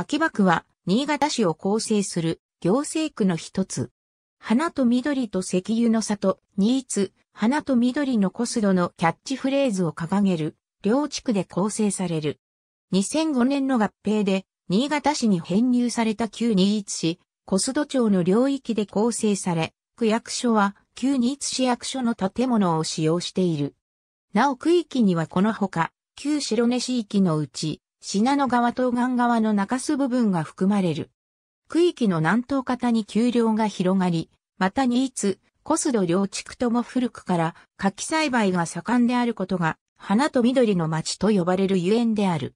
秋葉区は、新潟市を構成する行政区の一つ。花と緑と石油の里、新津、花と緑のコスドのキャッチフレーズを掲げる、両地区で構成される。2005年の合併で、新潟市に編入された旧新津市、コスド町の領域で構成され、区役所は旧新津市役所の建物を使用している。なお区域にはこのほか、旧白根市域のうち、信濃川東岸側の中州部分が含まれる。区域の南東方に丘陵が広がり、また新津、コスド両地区とも古くから柿栽培が盛んであることが、花と緑の町と呼ばれるゆえんである。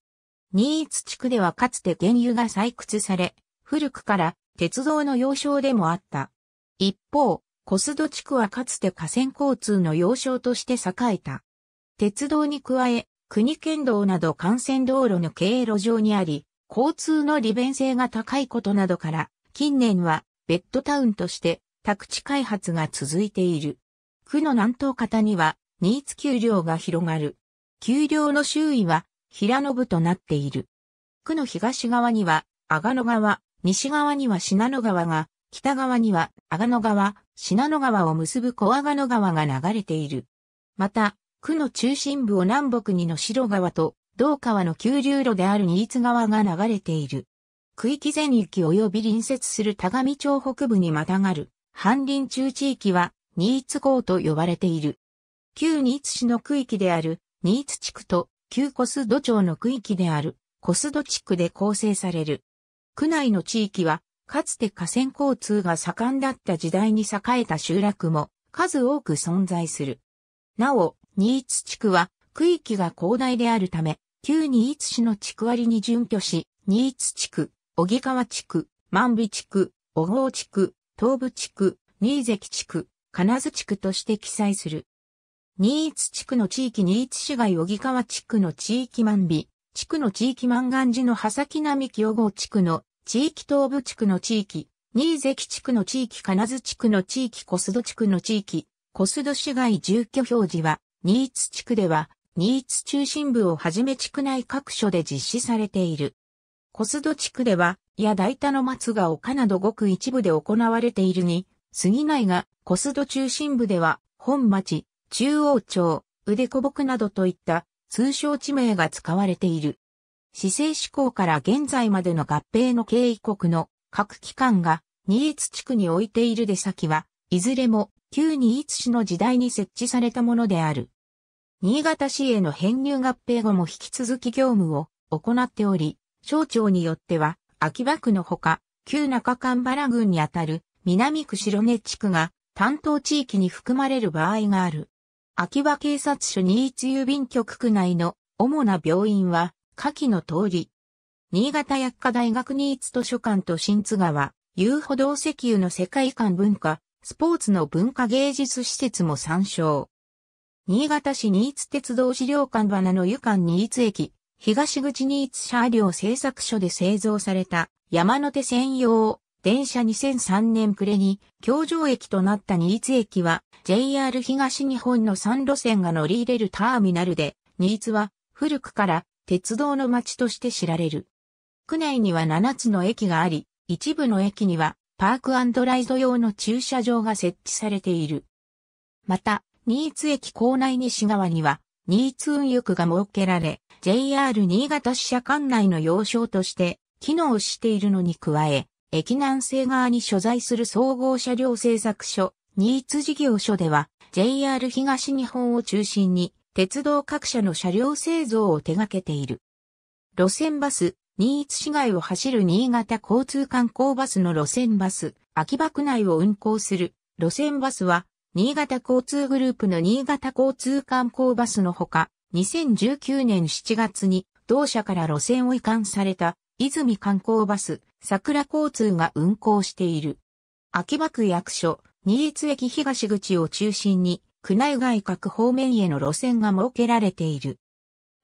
新津地区ではかつて原油が採掘され、古くから鉄道の要衝でもあった。一方、コスド地区はかつて河川交通の要衝として栄えた。鉄道に加え、国県道など幹線道路の経路上にあり、交通の利便性が高いことなどから、近年はベッドタウンとして宅地開発が続いている。区の南東方には、新津丘陵が広がる。丘陵の周囲は、平野部となっている。区の東側には、阿賀野川、西側には信濃川が、北側には阿賀野川、信濃川を結ぶ小阿賀野川が流れている。また、区の中心部を南北にの白川と、同川の急流路である新津川が流れている。区域全域及び隣接する田上町北部にまたがる、半林中地域は、新津港と呼ばれている。旧新津市の区域である、新津地区と、旧小須戸町の区域である、小須戸地区で構成される。区内の地域は、かつて河川交通が盛んだった時代に栄えた集落も、数多く存在する。なお、新津地区は区域が広大であるため、旧新津市の地区割に準拠し、新津地区、小木川地区、万美地区、小郷地区、東部地区、新関地区、金津地区として記載する。新津地区の地域新津市街小木川地区の地域万美、地区の地域万願寺の葉先並木小郷地区の地域東部地区の地域、新関地区の地域金津地区の地域小須戸地区の地域、小須戸市街住居表示はニーツ地区では、ニーツ中心部をはじめ地区内各所で実施されている。コスド地区では、や大田の松が丘などごく一部で行われているに、杉内がコスド中心部では、本町、中央町、腕小木などといった通称地名が使われている。市政施行から現在までの合併の経緯国の各機関がニーツ地区に置いている出先は、いずれも旧ニーツ市の時代に設置されたものである。新潟市への編入合併後も引き続き業務を行っており、省庁によっては、秋葉区のほか、旧中間原郡にあたる南区白根地区が担当地域に含まれる場合がある。秋葉警察署新津郵便局区内の主な病院は、下記の通り。新潟薬科大学新津図書館と新津川、遊歩道石油の世界観文化、スポーツの文化芸術施設も参照。新潟市新津鉄道資料館花の湯館新津駅、東口新津車両製作所で製造された山手専用電車2003年暮れに京城駅となった新津駅は JR 東日本の3路線が乗り入れるターミナルで、新津は古くから鉄道の街として知られる。区内には7つの駅があり、一部の駅にはパークライド用の駐車場が設置されている。また、新津駅構内西側には、新津運輸区が設けられ、JR 新潟支社管内の要衝として機能しているのに加え、駅南西側に所在する総合車両製作所、新津事業所では、JR 東日本を中心に、鉄道各社の車両製造を手掛けている。路線バス、新津市街を走る新潟交通観光バスの路線バス、秋葉区内を運行する路線バスは新潟交通グループの新潟交通観光バスのほか、2019年7月に同社から路線を移管された泉観光バス桜交通が運行している。秋葉区役所、新越駅東口を中心に、区内外各方面への路線が設けられている。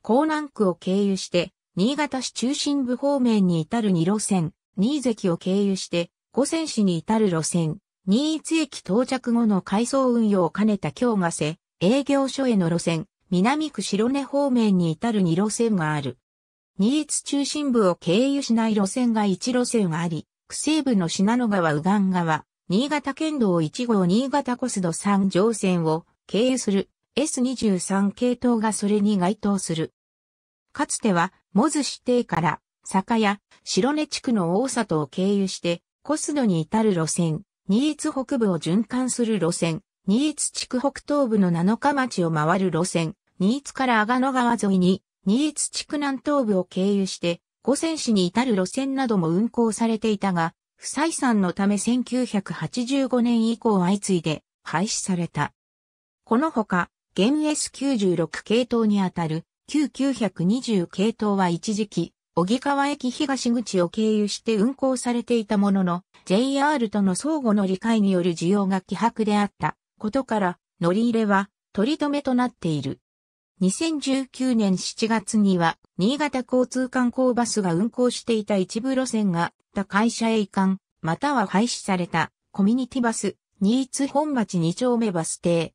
江南区を経由して、新潟市中心部方面に至る2路線、新関を経由して、五泉市に至る路線、新津駅到着後の改装運用を兼ねた京ヶ瀬営業所への路線、南区白根方面に至る2路線がある。新津中心部を経由しない路線が1路線があり、区西部の信濃川右岸側、新潟県道1号新潟コスド3乗線を経由する S23 系統がそれに該当する。かつては、モズ指定から、坂屋、白根地区の大里を経由して、コスドに至る路線、新津北部を循環する路線、新津地区北東部の七日町を回る路線、新津から阿賀野川沿いに、新津地区南東部を経由して、五泉市に至る路線なども運行されていたが、不採算のため1985年以降相次いで廃止された。このほか、現 S96 系統にあたる Q920 系統は一時期、小木川駅東口を経由して運行されていたものの、JR との相互の理解による需要が希薄であったことから、乗り入れは取り留めとなっている。2019年7月には、新潟交通観光バスが運行していた一部路線が、他会社へ移管、または廃止された、コミュニティバス、新津本町2丁目バス停。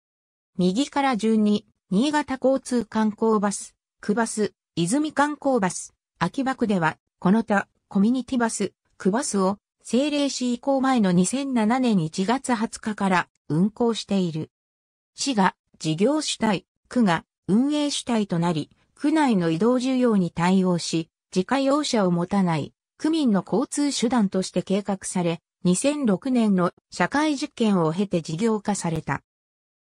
右から順に、新潟交通観光バス、区バス、泉観光バス、秋葉区では、この他、コミュニティバス、区バスを、政令市移行前の2007年1月20日から運行している。市が事業主体、区が運営主体となり、区内の移動需要に対応し、自家用車を持たない区民の交通手段として計画され、2006年の社会実験を経て事業化された。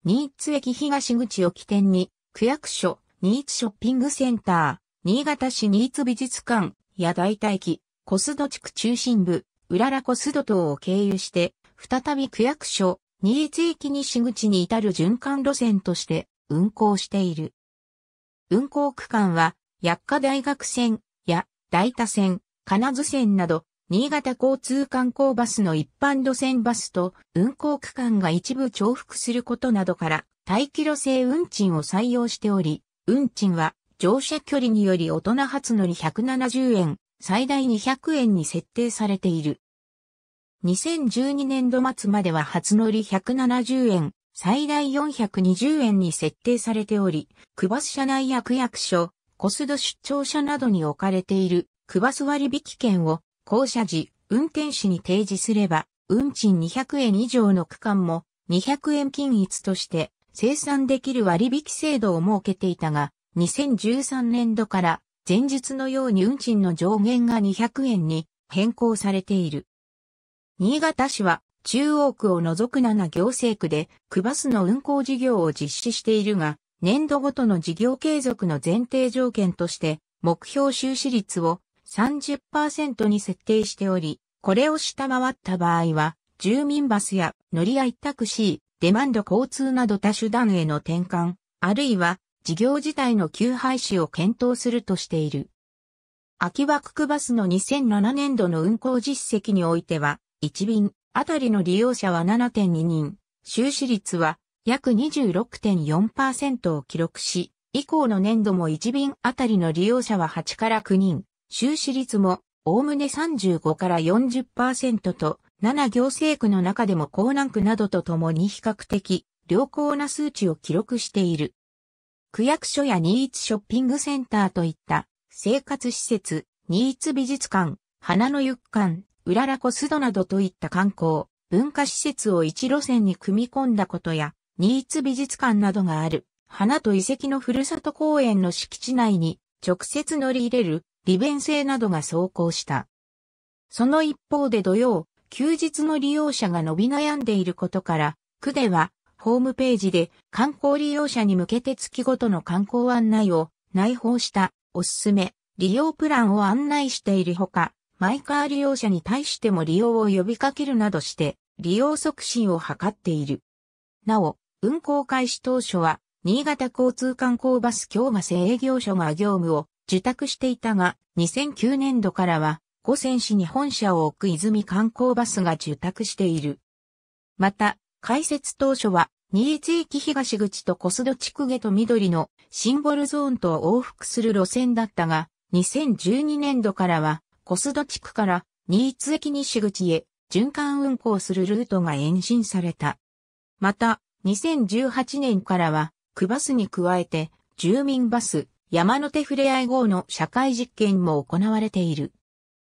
新津駅東口を起点に、区役所、新津ショッピングセンター、新潟市新津美術館や大田駅、コスド地区中心部、浦良コスド島を経由して、再び区役所、新津駅西口に至る循環路線として運行している。運行区間は、薬科大学線や大田線、金津線など、新潟交通観光バスの一般路線バスと運行区間が一部重複することなどから、待機路線運賃を採用しており、運賃は乗車距離により大人初乗り170円、最大200円に設定されている。2012年度末までは初乗り170円、最大420円に設定されており、区バス社内や区役所、コスド出張車などに置かれている区バス割引券を降車時、運転士に提示すれば、運賃200円以上の区間も200円均一として生産できる割引制度を設けていたが、2013年度から前述のように運賃の上限が200円に変更されている。新潟市は中央区を除く7行政区で区バスの運行事業を実施しているが、年度ごとの事業継続の前提条件として目標収支率を30%に設定しており、これを下回った場合は、住民バスや乗り合いタクシー、デマンド交通など他手段への転換、あるいは事業自体の休廃止を検討するとしている。秋葉区区バスの2007年度の運行実績においては、1便あたりの利用者は7.2人、収支率は約26.4%を記録し、以降の年度も1便あたりの利用者は8から9人、収支率もおおむね35から40%と、7行政区の中でも江南区などとともに比較的良好な数値を記録している。区役所やニーツショッピングセンターといった生活施設、ニーツ美術館、花の湯館、うららこすどなどといった観光、文化施設を一路線に組み込んだことや、ニーツ美術館などがある、花と遺跡のふるさと公園の敷地内に直接乗り入れる利便性などが走行した。その一方で土曜、休日の利用者が伸び悩んでいることから、区ではホームページで観光利用者に向けて月ごとの観光案内を内包したおすすめ利用プランを案内しているほか、マイカー利用者に対しても利用を呼びかけるなどして利用促進を図っている。なお、運行開始当初は新潟交通観光バス京瀬営業所が業務を受託していたが、2009年度からは、五泉市に本社を置く泉観光バスが受託している。また、開設当初は、新津駅東口と小須戸地区下と緑のシンボルゾーンと往復する路線だったが、2012年度からは、小須戸地区から新津駅西口へ循環運行するルートが延伸された。また、2018年からは、区バスに加えて、住民バス、山手ふれあい号の社会実験も行われている。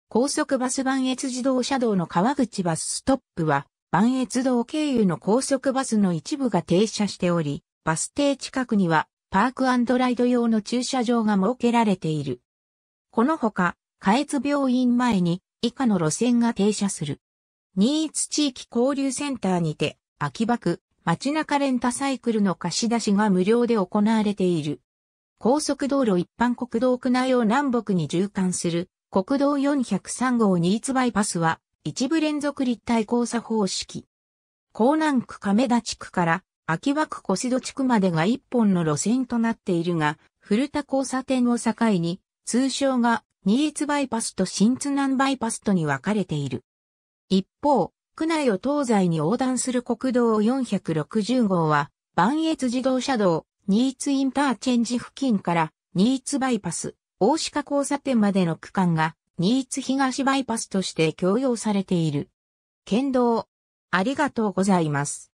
高速バス版越自動車道の川口バスストップは、万越道経由の高速バスの一部が停車しており、バス停近くにはパークライド用の駐車場が設けられている。このほか、下越病院前に以下の路線が停車する。新津地域交流センターにて、秋葉区、街中レンタサイクルの貸し出しが無料で行われている。高速道路一般国道区内を南北に縦貫する国道403号新津バイパスは一部連続立体交差方式。江南区亀田地区から秋葉区小須戸地区までが一本の路線となっているが、古田交差点を境に、通称が新越バイパスと新津南バイパスとに分かれている。一方、区内を東西に横断する国道460号は、万越自動車道、新津インターチェンジ付近から、新津バイパス、大鹿交差点までの区間が、新津東バイパスとして供用されている。県道、ありがとうございます。